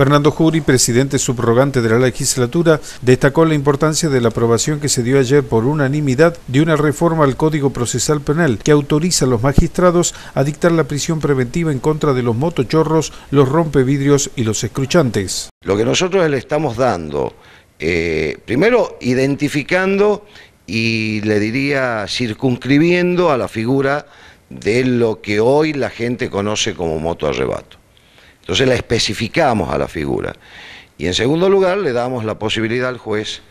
Fernando Juri, presidente subrogante de la legislatura, destacó la importancia de la aprobación que se dio ayer por unanimidad de una reforma al Código Procesal Penal que autoriza a los magistrados a dictar la prisión preventiva en contra de los motochorros, los rompevidrios y los escruchantes. Lo que nosotros le estamos dando, eh, primero identificando y le diría circunscribiendo a la figura de lo que hoy la gente conoce como moto arrebato. Entonces la especificamos a la figura. Y en segundo lugar, le damos la posibilidad al juez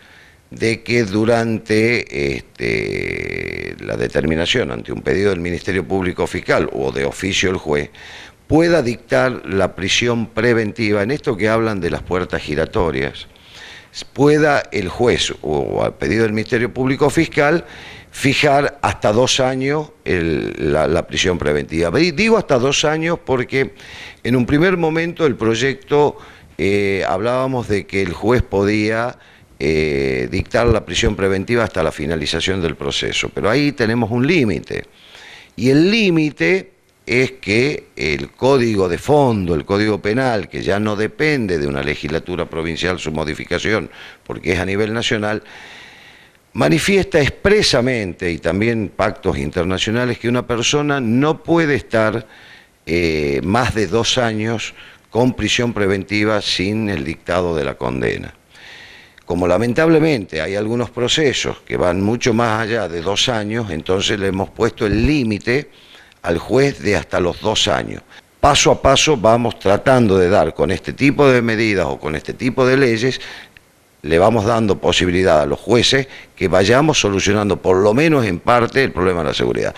de que durante este, la determinación ante un pedido del Ministerio Público Fiscal o de oficio el juez pueda dictar la prisión preventiva en esto que hablan de las puertas giratorias pueda el juez o a pedido del Ministerio Público Fiscal fijar hasta dos años la, prisión preventiva. Digo hasta dos años porque en un primer momento el proyecto eh, hablábamos de que el juez podía eh, dictar la prisión preventiva hasta la finalización del proceso, pero ahí tenemos un límite. Y el límite es que el código de fondo, el código penal, que ya no depende de una legislatura provincial su modificación, porque es a nivel nacional, manifiesta expresamente, y también pactos internacionales, que una persona no puede estar eh, más de dos años con prisión preventiva sin el dictado de la condena. Como lamentablemente hay algunos procesos que van mucho más allá de dos años, entonces le hemos puesto el límite al juez de hasta los dos años. Paso a paso vamos tratando de dar con este tipo de medidas o con este tipo de leyes, le vamos dando posibilidad a los jueces que vayamos solucionando por lo menos en parte el problema de la seguridad.